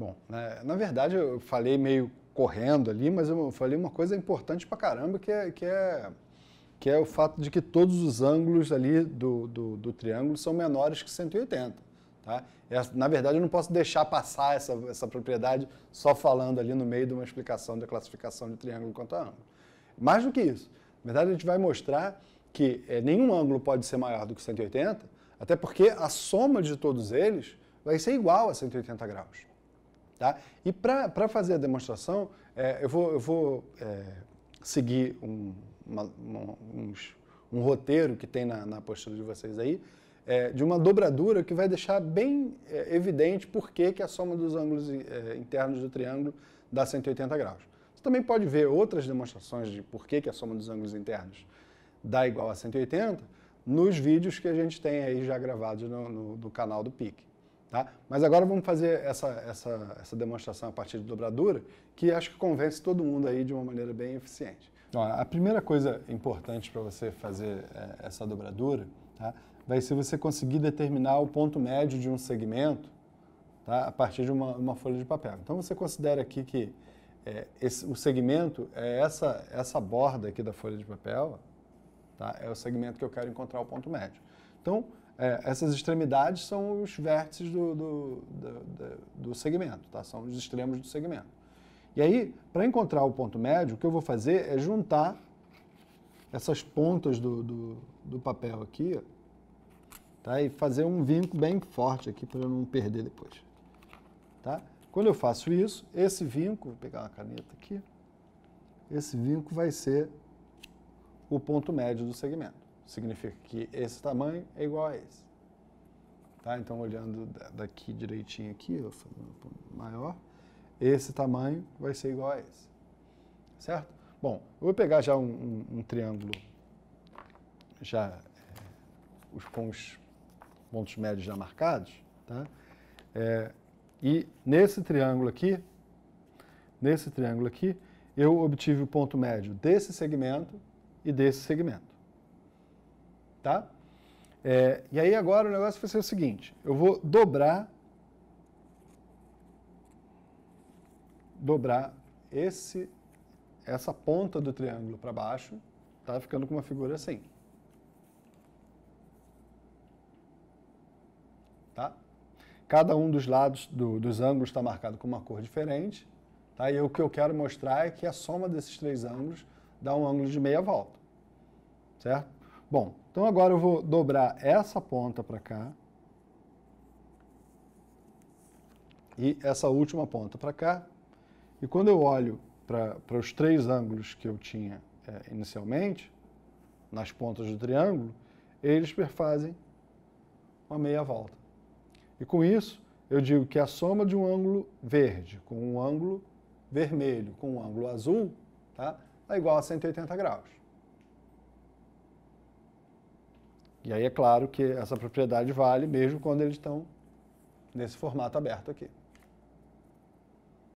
Bom, né, na verdade eu falei meio correndo ali, mas eu falei uma coisa importante pra caramba que é, que é, que é o fato de que todos os ângulos ali do, do, do triângulo são menores que 180. Tá? Na verdade, eu não posso deixar passar essa, essa propriedade só falando ali no meio de uma explicação da classificação de triângulo a ângulo. Mais do que isso, na verdade, a gente vai mostrar que é, nenhum ângulo pode ser maior do que 180, até porque a soma de todos eles vai ser igual a 180 graus. Tá? E para fazer a demonstração, é, eu vou, eu vou é, seguir um, uma, uma, uns, um, roteiro que tem na, na postura de vocês aí, é, de uma dobradura que vai deixar bem é, evidente por que, que a soma dos ângulos é, internos do triângulo dá 180 graus. Você também pode ver outras demonstrações de por que, que a soma dos ângulos internos dá igual a 180 nos vídeos que a gente tem aí já gravados no, no, no canal do PIC. Tá? Mas agora vamos fazer essa, essa, essa demonstração a partir de dobradura, que acho que convence todo mundo aí de uma maneira bem eficiente. Então, a primeira coisa importante para você fazer é, essa dobradura tá? vai ser você conseguir determinar o ponto médio de um segmento tá? a partir de uma, uma folha de papel. Então você considera aqui que é, esse, o segmento é essa, essa borda aqui da folha de papel, tá? é o segmento que eu quero encontrar o ponto médio. Então, é, essas extremidades são os vértices do, do, do, do segmento, tá? são os extremos do segmento. E aí, para encontrar o ponto médio, o que eu vou fazer é juntar essas pontas do, do, do papel aqui, ó, tá? e fazer um vínculo bem forte aqui para não perder depois. Tá? Quando eu faço isso, esse vínculo, vou pegar uma caneta aqui, esse vínculo vai ser o ponto médio do segmento significa que esse tamanho é igual a esse. Tá? Então, olhando daqui direitinho aqui, maior, esse tamanho vai ser igual a esse. Certo? Bom, eu vou pegar já um, um, um triângulo já é, os, com os pontos médios já marcados, tá? É, e nesse triângulo aqui, nesse triângulo aqui, eu obtive o ponto médio desse segmento e desse segmento tá? É, e aí agora o negócio vai ser o seguinte, eu vou dobrar, dobrar esse, essa ponta do triângulo para baixo, tá ficando com uma figura assim. Tá? Cada um dos lados do, dos ângulos está marcado com uma cor diferente, tá? e o que eu quero mostrar é que a soma desses três ângulos dá um ângulo de meia volta, certo? Bom, então agora eu vou dobrar essa ponta para cá e essa última ponta para cá. E quando eu olho para os três ângulos que eu tinha é, inicialmente, nas pontas do triângulo, eles perfazem uma meia volta. E com isso, eu digo que a soma de um ângulo verde com um ângulo vermelho com um ângulo azul tá, é igual a 180 graus. E aí é claro que essa propriedade vale mesmo quando eles estão nesse formato aberto aqui.